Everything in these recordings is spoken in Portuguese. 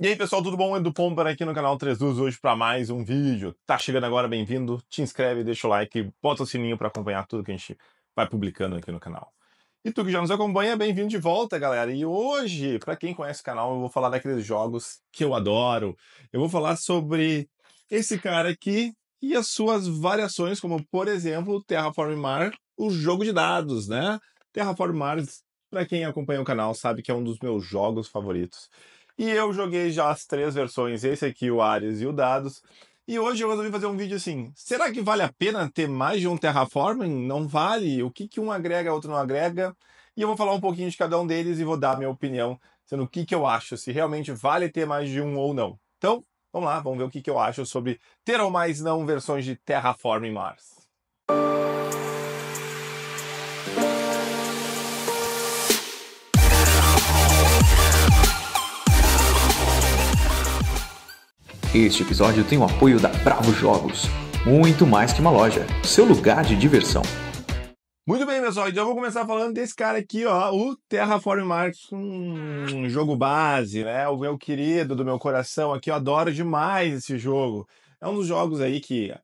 E aí pessoal, tudo bom? Edu Pomper aqui no canal 3 Luz hoje para mais um vídeo. Tá chegando agora, bem-vindo. Te inscreve, deixa o like, bota o sininho para acompanhar tudo que a gente vai publicando aqui no canal. E tu que já nos acompanha, bem-vindo de volta, galera. E hoje, para quem conhece o canal, eu vou falar daqueles jogos que eu adoro. Eu vou falar sobre esse cara aqui e as suas variações, como por exemplo, Terraform Mars, o jogo de dados, né? Terraform Mars, para quem acompanha o canal, sabe que é um dos meus jogos favoritos. E eu joguei já as três versões, esse aqui, o Ares e o Dados. E hoje eu resolvi fazer um vídeo assim, será que vale a pena ter mais de um terraforming? Não vale? O que, que um agrega, outro não agrega? E eu vou falar um pouquinho de cada um deles e vou dar a minha opinião, sendo o que, que eu acho, se realmente vale ter mais de um ou não. Então, vamos lá, vamos ver o que, que eu acho sobre ter ou mais não versões de Terraforming Mars. Este episódio tem o apoio da Bravo Jogos, muito mais que uma loja, seu lugar de diversão. Muito bem, pessoal, já vou começar falando desse cara aqui, ó, o Terraform Mars, um jogo base, né? O meu querido do meu coração aqui, eu adoro demais esse jogo. É um dos jogos aí que,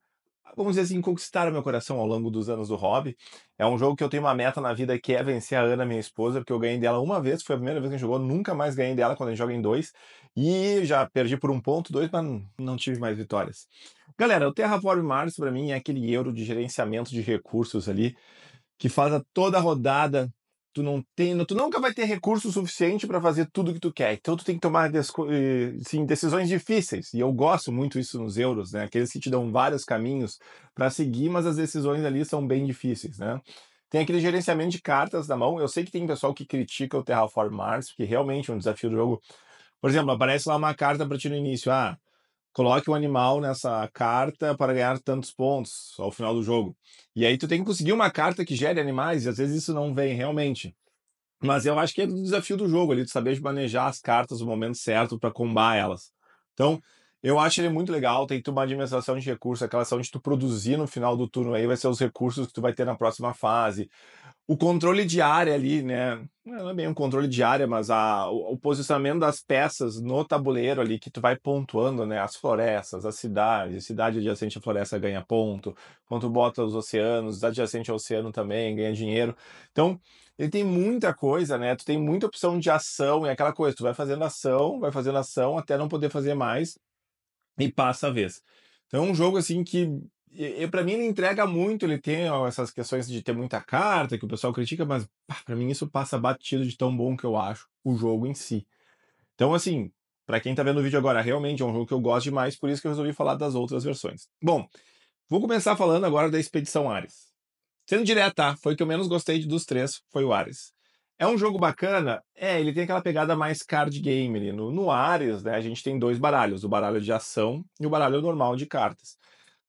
vamos dizer assim, conquistaram meu coração ao longo dos anos do hobby. É um jogo que eu tenho uma meta na vida que é vencer a Ana, minha esposa, porque eu ganhei dela uma vez, foi a primeira vez que a gente jogou, nunca mais ganhei dela quando a gente joga em dois. E já perdi por um ponto, dois, mas não tive mais vitórias. Galera, o Terraform Mars para mim é aquele euro de gerenciamento de recursos ali que faz a toda a rodada. Tu não tem, tu nunca vai ter recurso suficiente para fazer tudo que tu quer. Então tu tem que tomar sim, decisões difíceis. E eu gosto muito isso nos euros, né? Aqueles que te dão vários caminhos para seguir, mas as decisões ali são bem difíceis, né? Tem aquele gerenciamento de cartas na mão. Eu sei que tem pessoal que critica o Terraform Mars, porque realmente é um desafio do jogo por exemplo, aparece lá uma carta para ti no início. Ah, coloque o um animal nessa carta para ganhar tantos pontos ao final do jogo. E aí tu tem que conseguir uma carta que gere animais, e às vezes isso não vem realmente. Mas eu acho que é do desafio do jogo ali, de saber manejar as cartas no momento certo para combar elas. Então, eu acho ele muito legal, tem que ter uma administração de recursos, aquela ação de tu produzir no final do turno aí, vai ser os recursos que tu vai ter na próxima fase. O controle de área ali, né? Não é bem um controle de área, mas a, o, o posicionamento das peças no tabuleiro ali, que tu vai pontuando, né? As florestas, as cidades, cidade adjacente à floresta ganha ponto, quanto bota os oceanos, adjacente ao oceano também ganha dinheiro. Então, ele tem muita coisa, né? Tu tem muita opção de ação, e é aquela coisa, tu vai fazendo ação, vai fazendo ação até não poder fazer mais e passa a vez. Então é um jogo assim que para mim ele entrega muito, ele tem ó, essas questões de ter muita carta que o pessoal critica, mas para mim isso passa batido de tão bom que eu acho o jogo em si. Então assim, para quem tá vendo o vídeo agora, realmente é um jogo que eu gosto demais, por isso que eu resolvi falar das outras versões. Bom, vou começar falando agora da Expedição Ares. Sendo direto, tá? Foi o que eu menos gostei dos três, foi o Ares. É um jogo bacana? É, ele tem aquela pegada mais card game. No, no Ares, né, a gente tem dois baralhos, o baralho de ação e o baralho normal de cartas.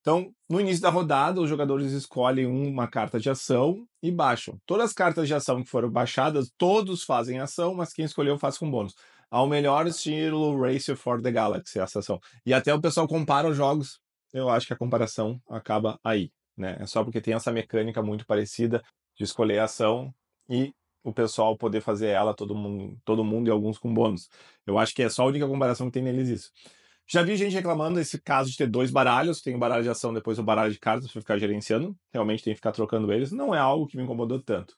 Então, no início da rodada, os jogadores escolhem uma carta de ação e baixam. Todas as cartas de ação que foram baixadas, todos fazem ação, mas quem escolheu faz com bônus. Ao melhor estilo Race for the Galaxy, essa ação. E até o pessoal compara os jogos. Eu acho que a comparação acaba aí. Né? É só porque tem essa mecânica muito parecida de escolher a ação e o pessoal poder fazer ela, todo mundo, todo mundo e alguns com bônus. Eu acho que é só a única comparação que tem neles isso. Já vi gente reclamando desse caso de ter dois baralhos, tem o baralho de ação, depois o baralho de cartas para ficar gerenciando. Realmente tem que ficar trocando eles. Não é algo que me incomodou tanto.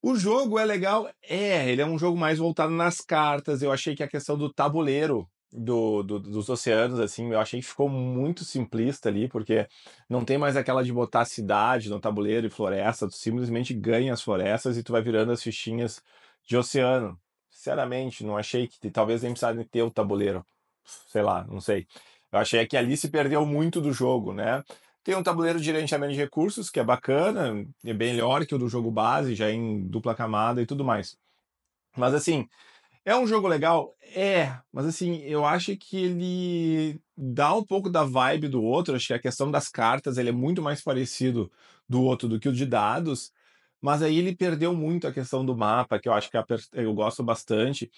O jogo é legal? É, ele é um jogo mais voltado nas cartas. Eu achei que a questão do tabuleiro do, do, dos oceanos, assim, eu achei que ficou muito simplista ali, porque não tem mais aquela de botar cidade no tabuleiro e floresta, tu simplesmente ganha as florestas e tu vai virando as fichinhas de oceano. Sinceramente, não achei que talvez nem precisasse ter o tabuleiro. Sei lá, não sei. Eu achei que ali se perdeu muito do jogo, né? Tem um tabuleiro de gerenciamento de recursos, que é bacana, é bem melhor que o do jogo base, já em dupla camada e tudo mais. Mas assim, é um jogo legal? É, mas assim, eu acho que ele dá um pouco da vibe do outro. Acho que a questão das cartas ele é muito mais parecido do outro do que o de dados. Mas aí ele perdeu muito a questão do mapa, que eu acho que eu gosto bastante.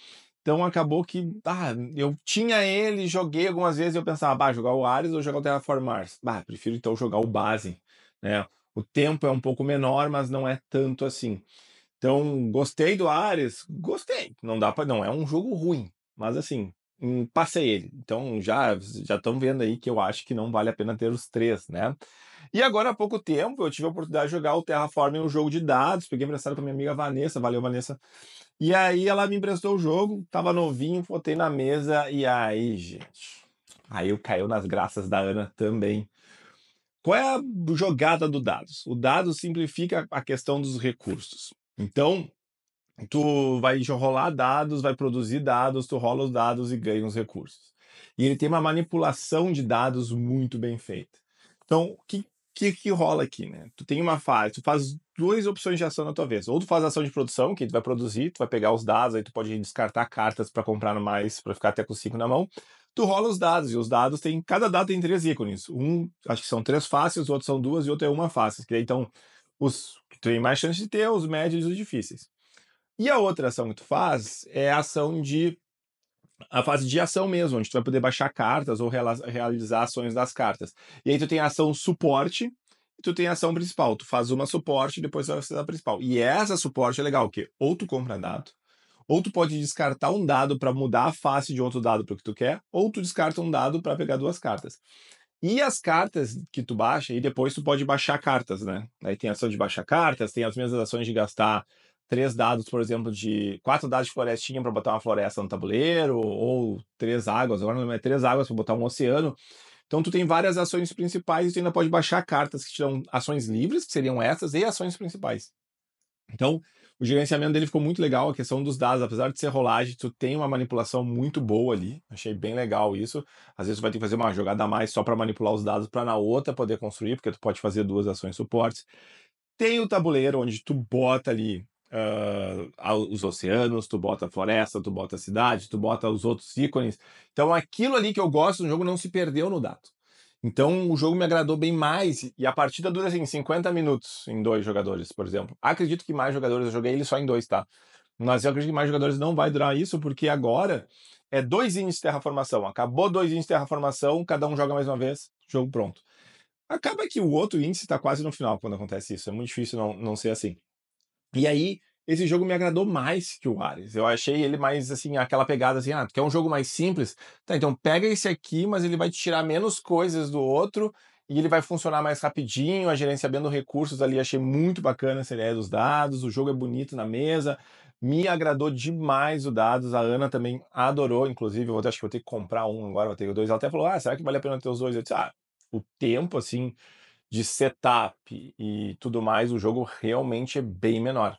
Então acabou que, ah, eu tinha ele, joguei algumas vezes e eu pensava, bah, jogar o Ares ou jogar o Terraform Mars? Bah, prefiro então jogar o Base, né? O tempo é um pouco menor, mas não é tanto assim. Então, gostei do Ares, gostei. Não dá para não é um jogo ruim, mas assim, hum, passei ele. Então, já já estão vendo aí que eu acho que não vale a pena ter os três, né? E agora há pouco tempo eu tive a oportunidade de jogar o Terraform, em um jogo de dados, peguei emprestado com minha amiga Vanessa, valeu Vanessa. E aí ela me emprestou o jogo, tava novinho, botei na mesa e aí, gente. Aí eu caiu nas graças da Ana também. Qual é a jogada do dados? O dado simplifica a questão dos recursos. Então, tu vai rolar dados, vai produzir dados, tu rola os dados e ganha os recursos. E ele tem uma manipulação de dados muito bem feita. Então, o que, que, que, rola aqui, né? Tu tem uma fase, tu faz duas opções de ação na tua vez. Ou tu faz ação de produção, que tu vai produzir, tu vai pegar os dados, aí tu pode descartar cartas para comprar mais, para ficar até com cinco na mão. Tu rola os dados, e os dados tem, cada dado tem três ícones. Um, acho que são três faces, o outro são duas, e o outro é uma face. Que então, os Tu tem mais chance de ter os médios e os difíceis. E a outra ação que tu faz é a ação de. A fase de ação mesmo, onde tu vai poder baixar cartas ou realizar ações das cartas. E aí tu tem a ação suporte, tu tem a ação principal. Tu faz uma suporte e depois tu vai fazer a principal. E essa suporte é legal, que ou tu compra dado, ou tu pode descartar um dado para mudar a face de outro dado para o que tu quer, ou tu descarta um dado para pegar duas cartas. E as cartas que tu baixa, e depois tu pode baixar cartas, né? Aí tem a ação de baixar cartas, tem as mesmas ações de gastar três dados, por exemplo, de quatro dados de florestinha para botar uma floresta no tabuleiro, ou três águas, agora não é três águas para botar um oceano. Então tu tem várias ações principais e tu ainda pode baixar cartas que te dão ações livres, que seriam essas, e ações principais. Então, o gerenciamento dele ficou muito legal, a questão dos dados, apesar de ser rolagem, tu tem uma manipulação muito boa ali. Achei bem legal isso. Às vezes tu vai ter que fazer uma jogada a mais só para manipular os dados para na outra poder construir, porque tu pode fazer duas ações suportes. Tem o tabuleiro onde tu bota ali Uh, os oceanos, tu bota a floresta, tu bota a cidade, tu bota os outros ícones. Então aquilo ali que eu gosto no jogo não se perdeu no dado. Então o jogo me agradou bem mais e a partida dura assim 50 minutos em dois jogadores, por exemplo. Acredito que mais jogadores, eu joguei ele só em dois, tá? Mas eu acredito que mais jogadores não vai durar isso, porque agora é dois índices de terraformação. Acabou dois índices de terraformação, cada um joga mais uma vez, jogo pronto. Acaba que o outro índice está quase no final quando acontece isso. É muito difícil não, não ser assim. E aí, esse jogo me agradou mais que o Ares. Eu achei ele mais, assim, aquela pegada assim, ah, tu quer um jogo mais simples? Tá, então pega esse aqui, mas ele vai te tirar menos coisas do outro e ele vai funcionar mais rapidinho, a gerência bem dos recursos ali, achei muito bacana essa ideia dos dados, o jogo é bonito na mesa, me agradou demais o dados, a Ana também adorou, inclusive, eu acho que vou ter que comprar um agora, vou ter dois, ela até falou, ah, será que vale a pena ter os dois? Eu disse, ah, o tempo, assim, de setup e tudo mais, o jogo realmente é bem menor.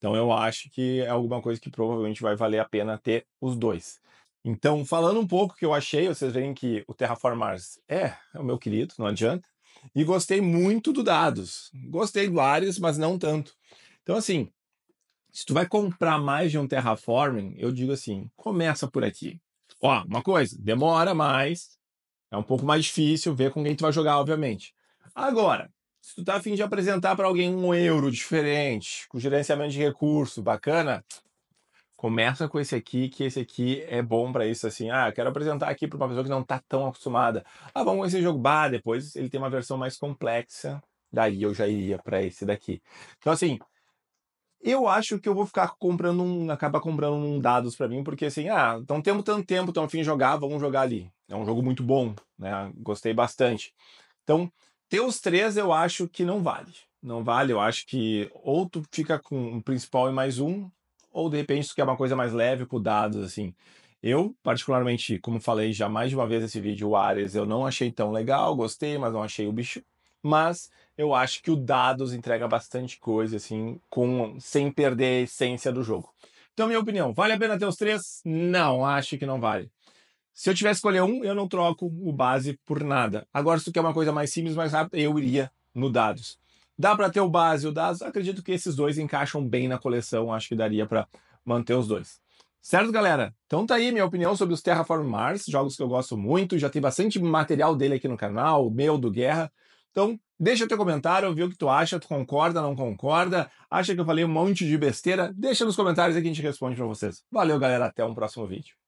Então eu acho que é alguma coisa que provavelmente vai valer a pena ter os dois. Então, falando um pouco que eu achei, vocês veem que o Terraform Mars é, é o meu querido, não adianta. E gostei muito do dados. Gostei do Ares, mas não tanto. Então, assim, se tu vai comprar mais de um terraforming, eu digo assim, começa por aqui. Ó, uma coisa, demora mais, é um pouco mais difícil ver com quem tu vai jogar, obviamente. Agora, se tu tá afim de apresentar para alguém um euro diferente, com gerenciamento de recurso, bacana, começa com esse aqui, que esse aqui é bom para isso, assim, ah, quero apresentar aqui para uma pessoa que não tá tão acostumada. Ah, vamos esse jogo, bah, depois ele tem uma versão mais complexa, daí eu já iria para esse daqui. Então, assim, eu acho que eu vou ficar comprando um, acaba comprando um dados para mim, porque assim, ah, não temos tanto tempo, então afim de jogar, vamos jogar ali. É um jogo muito bom, né? Gostei bastante. Então, ter os três, eu acho que não vale. Não vale, eu acho que ou tu fica com um principal e mais um, ou de repente tu quer uma coisa mais leve com dados, assim. Eu, particularmente, como falei já mais de uma vez nesse vídeo, o Ares eu não achei tão legal, gostei, mas não achei o bicho. Mas eu acho que o dados entrega bastante coisa, assim, com, sem perder a essência do jogo. Então, minha opinião, vale a pena ter os três? Não, acho que não vale. Se eu tivesse escolher um, eu não troco o base por nada. Agora, se tu quer uma coisa mais simples, mais rápida, eu iria no dados. Dá para ter o base e o dados? Acredito que esses dois encaixam bem na coleção. Acho que daria para manter os dois. Certo, galera? Então tá aí minha opinião sobre os Terraform Mars, jogos que eu gosto muito, já tem bastante material dele aqui no canal, meu, do Guerra. Então, deixa teu comentário, viu o que tu acha, tu concorda, não concorda, acha que eu falei um monte de besteira? Deixa nos comentários aí que a gente responde pra vocês. Valeu, galera, até um próximo vídeo.